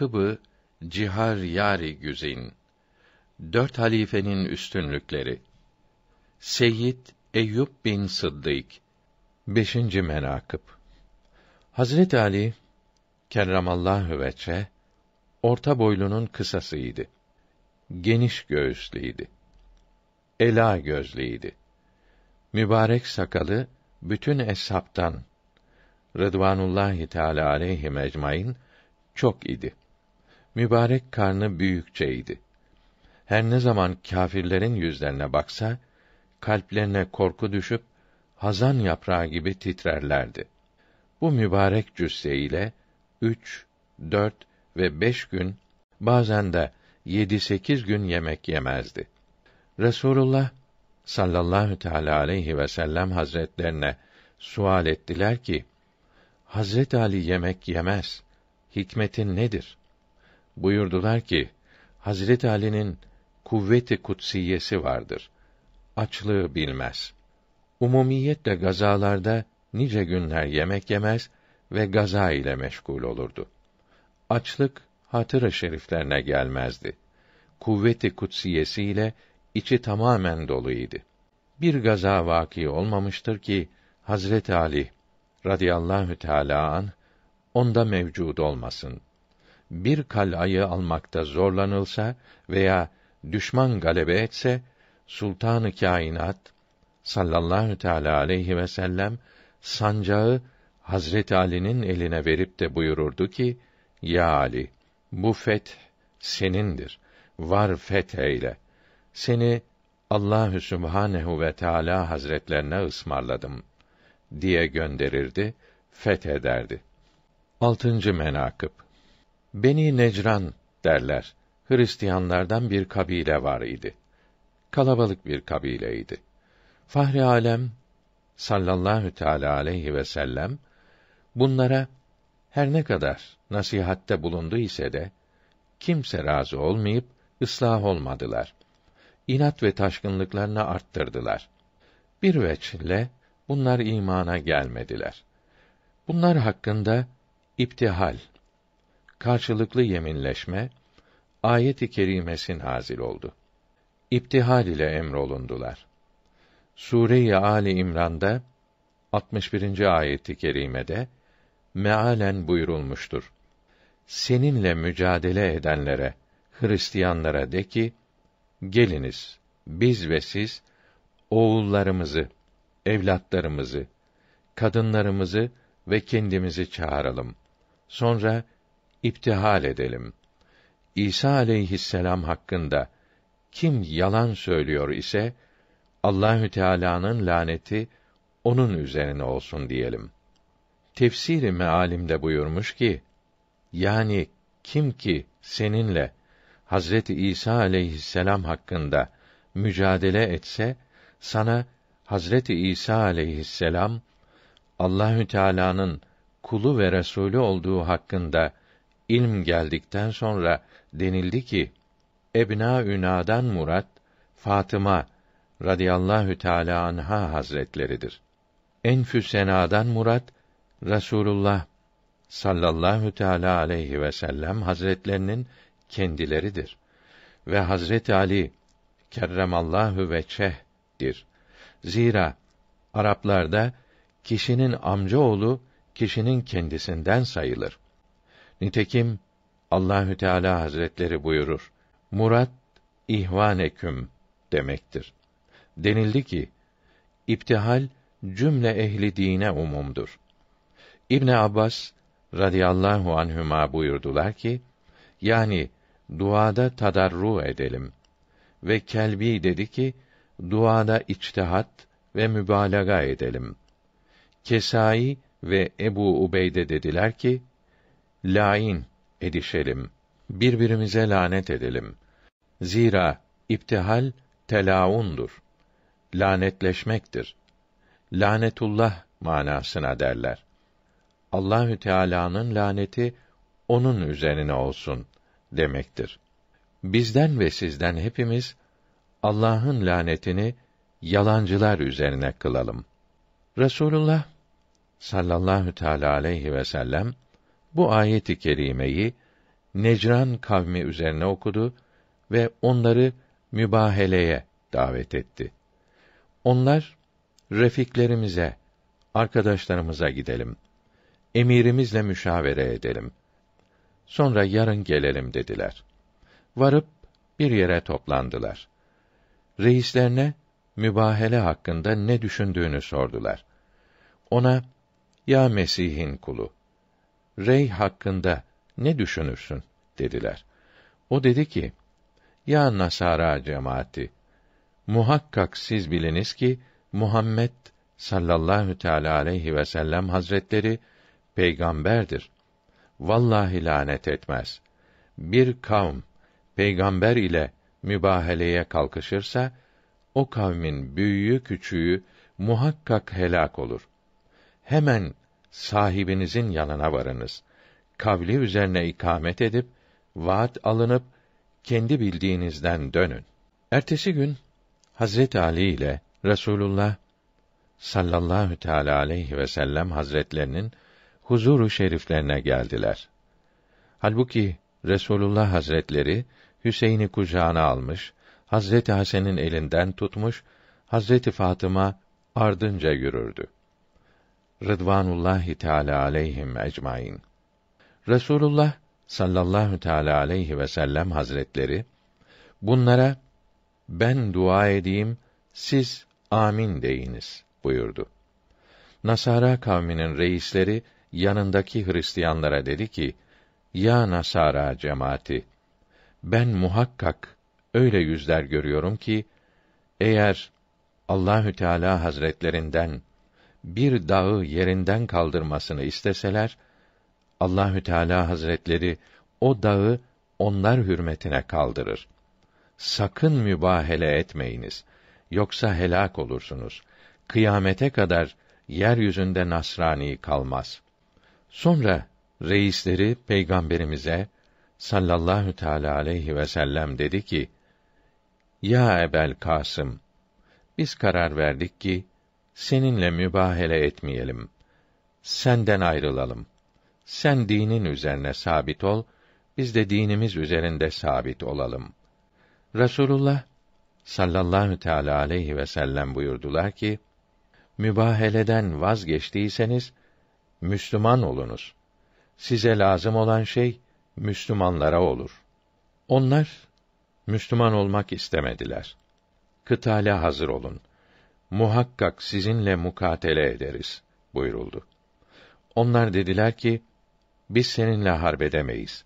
menkıbı cihar yari güzin. Dört halifenin üstünlükleri. Seyyid Eyüp bin Sıddık. Beşinci menakıb. Hazret Ali kerramallahu veçe orta boylunun kısasıydı. Geniş göğüslüydi. Ela gözlüydi. Mübarek sakalı bütün eshaptan Rıdvanullahi Teala aleyhi ecmaîn çok idi mübarek karnı büyükçeydi. Her ne zaman kâfirlerin yüzlerine baksa, kalplerine korku düşüp hazan yaprağı gibi titrerlerdi. Bu mübarek cüsse ile üç, dört ve beş gün, bazen de yedi sekiz gün yemek yemezdi. Resulullah sallallahu teala aleyhi ve sellem hazretlerine sual ettiler ki, Hazret Ali yemek yemez. Hikmetin nedir? buyurdular ki Hazreti Ali'nin kuvveti kutsiyesi vardır. Açlığı bilmez. Umumiyetle gazalarda nice günler yemek yemez ve gaza ile meşgul olurdu. Açlık hatıra şeriflerine gelmezdi. Kuvveti kutsiyesiyle içi tamamen doluydu. Bir gaza vaki olmamıştır ki Hazreti Ali radıyallahu teala an onda mevcud olmasın bir kal'ayı almakta zorlanılsa veya düşman galebe etse Sultanı Kainat sallallahu teala aleyhi ve sellem sancağı Hazreti Ali'nin eline verip de buyururdu ki: "Ya Ali, bu feth senindir. Var fetheyle. Seni Allahü Sübhanehu ve Teala Hazretlerine ısmarladım." diye gönderirdi, fethederdi. Altıncı menakıb Beni Necran derler. Hristiyanlardan bir kabile var idi. Kalabalık bir kabileydi. Fahri alem sallallahu teala aleyhi ve sellem bunlara her ne kadar nasihatte bulundu ise de kimse razı olmayıp ıslah olmadılar. İnat ve taşkınlıklarını arttırdılar. Bir veçle bunlar imana gelmediler. Bunlar hakkında iptihal karşılıklı yeminleşme ayet-i kerimesin hazil oldu. İptihal ile emrolundular. Sure-i Ali İmran'da 61. ayet-i kerimede mealen buyurulmuştur. Seninle mücadele edenlere, Hristiyanlara de ki, geliniz, biz ve siz, oğullarımızı, evlatlarımızı, kadınlarımızı ve kendimizi çağıralım. Sonra iptihal edelim. İsa aleyhisselam hakkında kim yalan söylüyor ise Allahü Teala'nın laneti onun üzerine olsun diyelim. Tefsiri mealimde buyurmuş ki yani kim ki seninle Hazreti İsa aleyhisselam hakkında mücadele etse sana Hazreti İsa aleyhisselam Allahü Teala'nın kulu ve resulü olduğu hakkında ilm geldikten sonra denildi ki Ebna Üna'dan murat Fatıma radıyallahu teala anha hazretleridir. Enfüs Sena'dan murat Rasulullah sallallahu teala aleyhi ve sellem hazretlerinin kendileridir ve Hazret Ali kerremallahu ve çehdir. Zira Araplarda kişinin amca oğlu kişinin kendisinden sayılır. Nitekim Allahü Teala Hazretleri buyurur. Murat Eküm demektir. Denildi ki iptihal cümle ehli dine umumdur. İbn Abbas radıyallahu anhüma buyurdular ki yani duada tadarru edelim ve Kelbi dedi ki duada içtihat ve mübalağa edelim. Kesai ve Ebu Ubeyde dediler ki lain edişelim. Birbirimize lanet edelim. Zira iptihal telaundur. Lanetleşmektir. Lanetullah manasına derler. Allahü Teala'nın laneti onun üzerine olsun demektir. Bizden ve sizden hepimiz Allah'ın lanetini yalancılar üzerine kılalım. Resulullah sallallahu teala aleyhi ve sellem bu ayeti kerimeyi Necran kavmi üzerine okudu ve onları mübaheleye davet etti. Onlar refiklerimize, arkadaşlarımıza gidelim. Emirimizle müşavere edelim. Sonra yarın gelelim dediler. Varıp bir yere toplandılar. Reislerine mübahele hakkında ne düşündüğünü sordular. Ona, ya Mesih'in kulu, Rey hakkında ne düşünürsün? dediler. O dedi ki, Ya Nasara cemaati! Muhakkak siz biliniz ki, Muhammed sallallahu teala aleyhi ve sellem hazretleri, peygamberdir. Vallahi lanet etmez. Bir kavm, peygamber ile mübaheleye kalkışırsa, o kavmin büyüğü küçüğü muhakkak helak olur. Hemen sahibinizin yanına varınız. Kavli üzerine ikamet edip vaat alınıp kendi bildiğinizden dönün. Ertesi gün Hazret Ali ile Resulullah sallallahu teala aleyhi ve sellem hazretlerinin huzuru şeriflerine geldiler. Halbuki Resulullah Hazretleri Hüseyin'i kucağına almış, Hazreti Hasan'ın elinden tutmuş, Hazreti Fatıma ardınca yürürdü. Rıdvanullahi Teala aleyhim ecmaîn. Resulullah sallallahu teala aleyhi ve sellem hazretleri bunlara ben dua edeyim siz amin deyiniz buyurdu. Nasara kavminin reisleri yanındaki Hristiyanlara dedi ki: Ya Nasara cemaati ben muhakkak öyle yüzler görüyorum ki eğer Allahü Teala Hazretlerinden bir dağı yerinden kaldırmasını isteseler Allahü Teala Hazretleri o dağı onlar hürmetine kaldırır. Sakın mübahele etmeyiniz. Yoksa helak olursunuz. Kıyamete kadar yeryüzünde Nasrani kalmaz. Sonra reisleri peygamberimize sallallahu teala aleyhi ve sellem dedi ki: Ya Ebel Kasım biz karar verdik ki seninle mübahele etmeyelim. Senden ayrılalım. Sen dinin üzerine sabit ol, biz de dinimiz üzerinde sabit olalım. Rasulullah sallallahu teala aleyhi ve sellem buyurdular ki: Mübaheleden vazgeçtiyseniz Müslüman olunuz. Size lazım olan şey Müslümanlara olur. Onlar Müslüman olmak istemediler. Kıtale hazır olun muhakkak sizinle mukatele ederiz buyuruldu. Onlar dediler ki, biz seninle harbedemeyiz.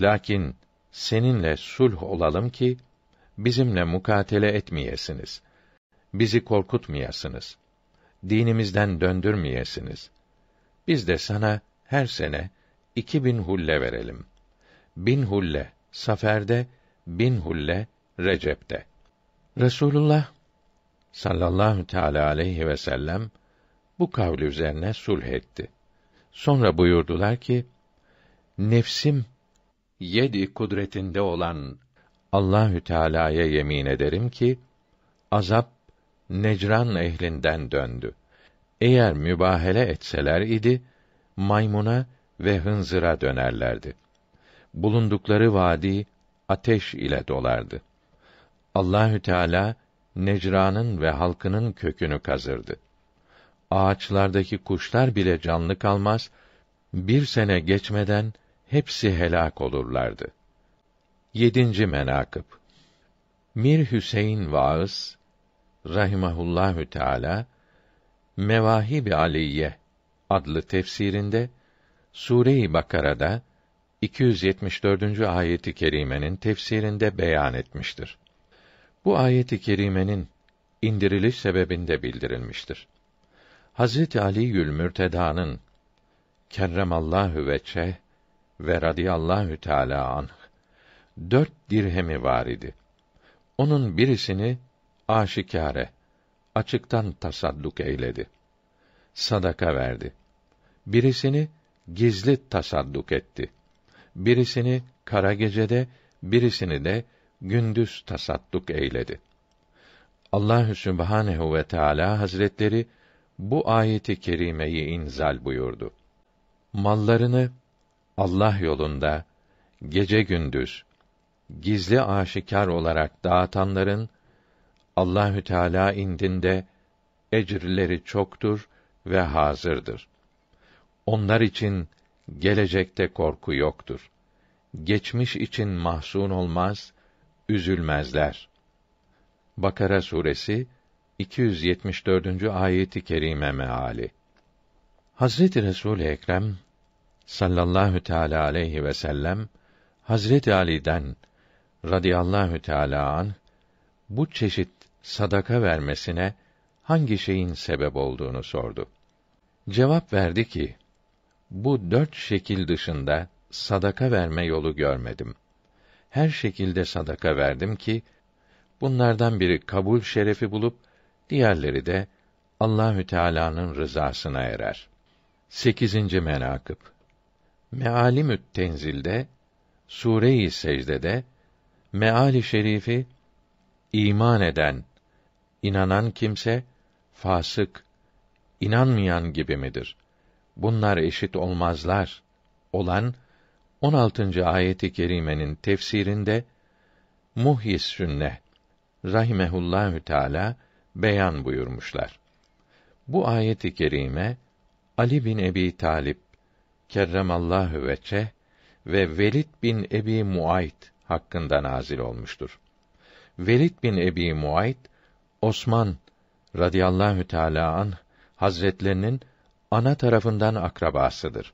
Lakin seninle sulh olalım ki, bizimle mukatele etmeyesiniz. Bizi korkutmayasınız. Dinimizden döndürmeyesiniz. Biz de sana her sene iki bin hulle verelim. Bin hulle saferde, bin hulle recepte. Resulullah sallallahu teala aleyhi ve sellem bu kavli üzerine sulh etti. Sonra buyurdular ki: Nefsim yedi kudretinde olan Allahü Teala'ya yemin ederim ki azap Necran ehlinden döndü. Eğer mübahele etseler idi maymuna ve hınzıra dönerlerdi. Bulundukları vadi ateş ile dolardı. Allahü Teala Necra'nın ve halkının kökünü kazırdı. Ağaçlardaki kuşlar bile canlı kalmaz, bir sene geçmeden hepsi helak olurlardı. 7. menakıb Mir Hüseyin Vaız Rahimahullahü teala Mevahibi Aliye adlı tefsirinde Sure-i Bakara'da 274. ayeti kerimenin tefsirinde beyan etmiştir. Bu ayet-i kerimenin indiriliş sebebinde bildirilmiştir. Hazreti Ali Yül Mürteda'nın kerremallahu veçe ve radıyallahu teala anh dört dirhemi var idi. Onun birisini aşikare açıktan tasadduk eyledi. Sadaka verdi. Birisini gizli tasadduk etti. Birisini kara gecede, birisini de gündüz tasadduk eyledi. Allahü Sübhanehu ve Teala Hazretleri bu ayeti kerimeyi inzal buyurdu. Mallarını Allah yolunda gece gündüz gizli aşikar olarak dağıtanların Allahü Teala indinde ecirleri çoktur ve hazırdır. Onlar için gelecekte korku yoktur. Geçmiş için mahzun olmaz, üzülmezler. Bakara suresi 274. ayeti kerime meali. Hazreti Resul Ekrem sallallahu teala aleyhi ve sellem Hazreti Ali'den radıyallahu teala an bu çeşit sadaka vermesine hangi şeyin sebep olduğunu sordu. Cevap verdi ki, bu dört şekil dışında sadaka verme yolu görmedim.'' her şekilde sadaka verdim ki bunlardan biri kabul şerefi bulup diğerleri de Allahü Teala'nın rızasına erer. 8. menakıb Mealimü't Tenzil'de Sure-i Secde'de meali şerifi iman eden, inanan kimse fasık, inanmayan gibi midir? Bunlar eşit olmazlar. Olan 16. ayeti kerimenin tefsirinde Muhis Sünne rahimehullahü teala beyan buyurmuşlar. Bu ayeti kerime Ali bin Ebi Talip kerremallahu veçeh ve Velid bin Ebi Muayt hakkında nazil olmuştur. Velid bin Ebi Muayt Osman radıyallahu teala an Hazretlerinin ana tarafından akrabasıdır.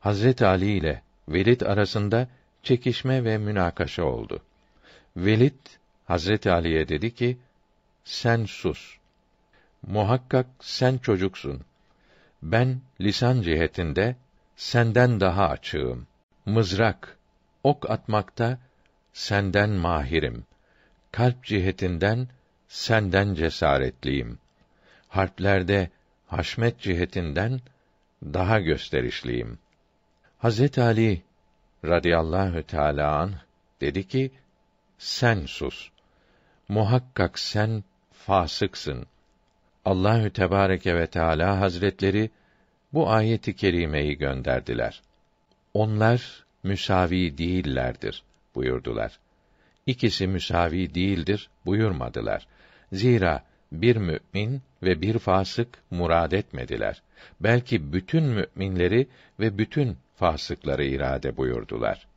Hazret Ali ile Velid arasında çekişme ve münakaşa oldu. Velid Hazreti Ali'ye dedi ki: "Sen sus. Muhakkak sen çocuksun. Ben lisan cihetinde senden daha açığım. Mızrak, ok atmakta senden mahirim. Kalp cihetinden senden cesaretliyim. Harplerde haşmet cihetinden daha gösterişliyim.'' Hazret Ali radıyallahu teala an dedi ki: Sen sus. Muhakkak sen fasıksın. Allahü Tebareke ve Teala Hazretleri bu ayeti kerimeyi gönderdiler. Onlar müsavi değillerdir buyurdular. İkisi müsavi değildir buyurmadılar. Zira bir mümin ve bir fasık murad etmediler. Belki bütün müminleri ve bütün fasıkları irade buyurdular.